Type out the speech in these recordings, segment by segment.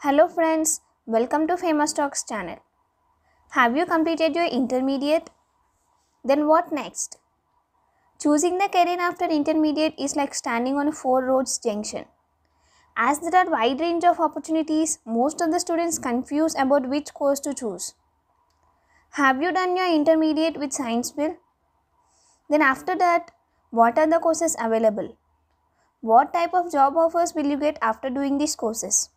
Hello friends, welcome to Famous Talks channel. Have you completed your intermediate? Then what next? Choosing the career after intermediate is like standing on a four roads junction. As there are wide range of opportunities, most of the students confuse about which course to choose. Have you done your intermediate with science Bill? Then after that, what are the courses available? What type of job offers will you get after doing these courses?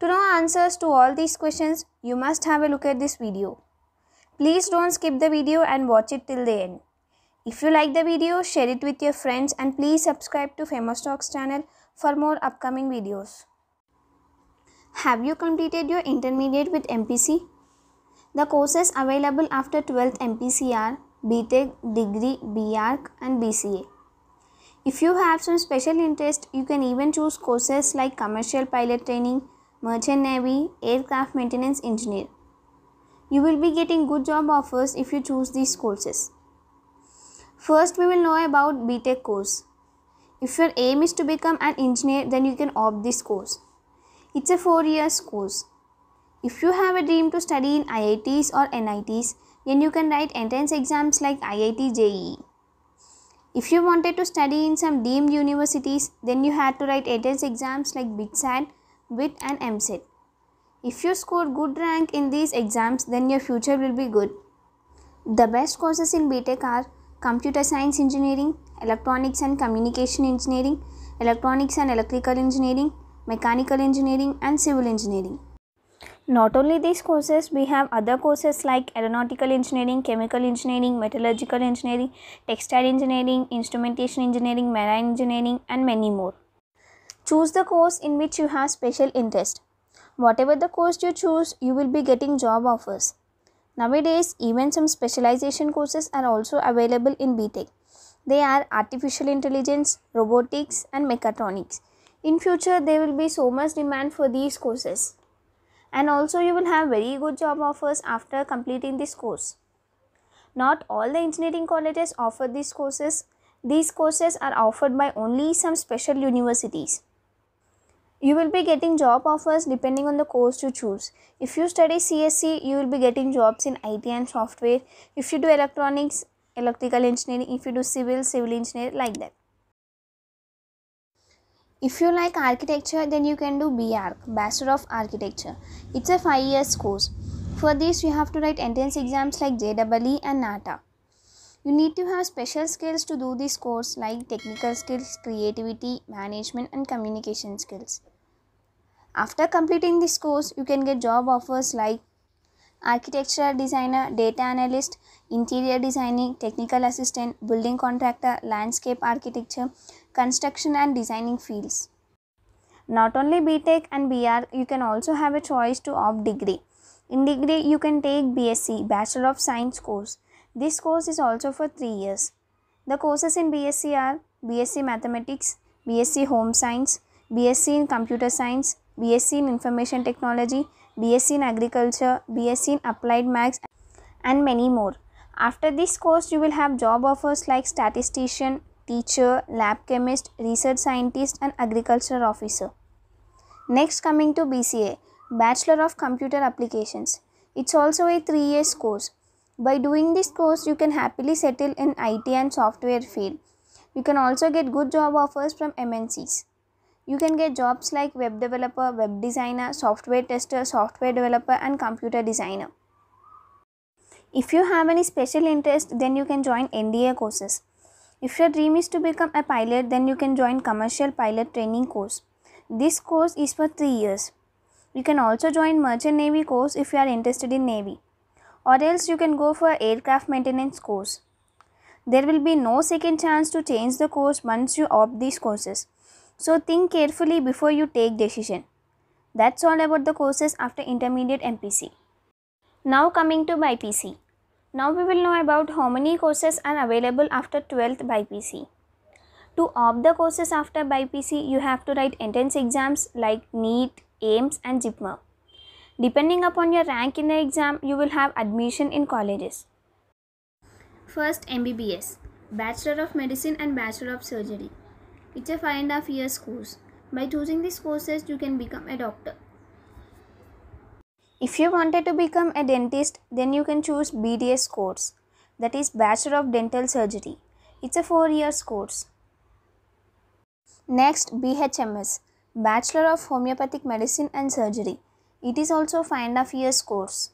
To know answers to all these questions, you must have a look at this video. Please don't skip the video and watch it till the end. If you like the video, share it with your friends and please subscribe to Famous Talks channel for more upcoming videos. Have you completed your intermediate with MPC? The courses available after 12th MPC are BTEC, Degree, BArc and BCA. If you have some special interest, you can even choose courses like commercial pilot training, merchant navy, aircraft maintenance engineer. You will be getting good job offers if you choose these courses. First, we will know about BTech course. If your aim is to become an engineer, then you can opt this course. It's a 4 years course. If you have a dream to study in IITs or NITs, then you can write entrance exams like IIT JEE. If you wanted to study in some deemed universities, then you had to write entrance exams like BITSAT Wit and MSet. If you score good rank in these exams, then your future will be good. The best courses in BTEC are Computer Science Engineering, Electronics and Communication Engineering, Electronics and Electrical Engineering, Mechanical Engineering and Civil Engineering. Not only these courses, we have other courses like aeronautical engineering, chemical engineering, metallurgical engineering, textile engineering, instrumentation engineering, marine engineering, and many more. Choose the course in which you have special interest. Whatever the course you choose, you will be getting job offers. Nowadays, even some specialization courses are also available in BTech. They are artificial intelligence, robotics and mechatronics. In future, there will be so much demand for these courses. And also you will have very good job offers after completing this course. Not all the engineering colleges offer these courses. These courses are offered by only some special universities you will be getting job offers depending on the course you choose if you study csc you will be getting jobs in it and software if you do electronics electrical engineering if you do civil civil engineer like that if you like architecture then you can do barc bachelor of architecture it's a 5 years course for this you have to write entrance exams like jwe and nata you need to have special skills to do this course like technical skills, creativity, management and communication skills. After completing this course, you can get job offers like architectural designer, data analyst, interior designing, technical assistant, building contractor, landscape architecture, construction and designing fields. Not only BTech and BR, you can also have a choice to opt degree. In degree, you can take BSc, Bachelor of Science course. This course is also for 3 years. The courses in BSc are BSc Mathematics, BSc Home Science, BSc in Computer Science, BSc in Information Technology, BSc in Agriculture, BSc in Applied Maths and many more. After this course, you will have job offers like statistician, teacher, lab chemist, research scientist and agriculture officer. Next coming to BCA, Bachelor of Computer Applications. It's also a 3 years course. By doing this course, you can happily settle in IT and software field. You can also get good job offers from MNCs. You can get jobs like web developer, web designer, software tester, software developer and computer designer. If you have any special interest then you can join NDA courses. If your dream is to become a pilot then you can join commercial pilot training course. This course is for 3 years. You can also join merchant navy course if you are interested in navy or else you can go for aircraft maintenance course. There will be no second chance to change the course once you opt these courses. So think carefully before you take decision. That's all about the courses after intermediate MPC. Now coming to BIPC. Now we will know about how many courses are available after 12th BIPC. To opt the courses after BIPC, you have to write entrance exams like NEET, AIMS and JIPMER. Depending upon your rank in the exam, you will have admission in colleges. First MBBS, Bachelor of Medicine and Bachelor of Surgery. It's a five and a half years course. By choosing these courses, you can become a doctor. If you wanted to become a dentist, then you can choose BDS course, that is Bachelor of Dental Surgery. It's a four years course. Next, BHMS, Bachelor of Homeopathic Medicine and Surgery. It is also five and a half years course.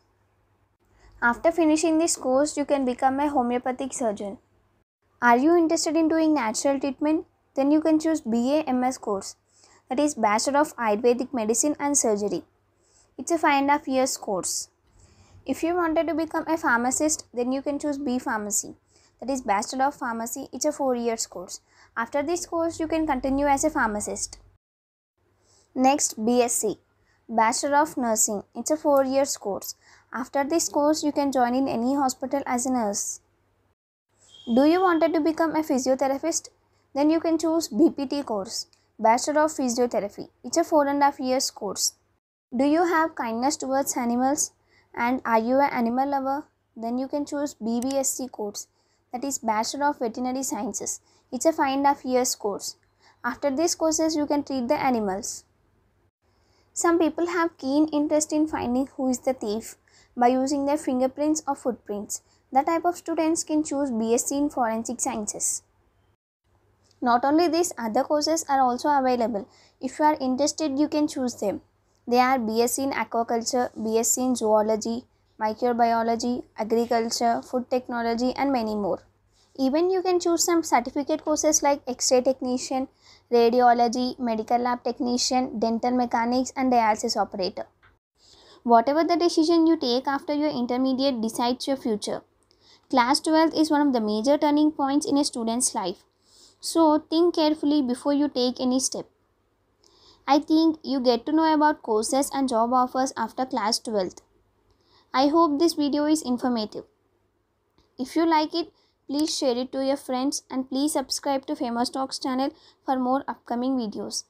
After finishing this course, you can become a homeopathic surgeon. Are you interested in doing natural treatment? Then you can choose BA MS course that is Bachelor of Ayurvedic Medicine and Surgery. It's a five and a half years course. If you wanted to become a pharmacist, then you can choose B Pharmacy that is Bachelor of Pharmacy. It's a four years course. After this course, you can continue as a pharmacist. Next, BSc Bachelor of Nursing. It's a four years course. After this course, you can join in any hospital as a nurse. Do you wanted to become a physiotherapist? Then you can choose BPT course, Bachelor of Physiotherapy. It's a four and a half years course. Do you have kindness towards animals? And are you an animal lover? Then you can choose BBSC course, that is Bachelor of Veterinary Sciences. It's a five and a half years course. After these courses, you can treat the animals. Some people have keen interest in finding who is the thief by using their fingerprints or footprints. That type of students can choose BSc in Forensic Sciences. Not only this, other courses are also available. If you are interested, you can choose them. They are BSc in Aquaculture, BSc in Zoology, Microbiology, Agriculture, Food Technology, and many more. Even you can choose some certificate courses like X-ray technician, radiology, medical lab technician, dental mechanics and dialysis operator. Whatever the decision you take after your intermediate decides your future. Class 12 is one of the major turning points in a student's life. So, think carefully before you take any step. I think you get to know about courses and job offers after class 12th. I hope this video is informative. If you like it, please share it to your friends and please subscribe to Famous Talks channel for more upcoming videos.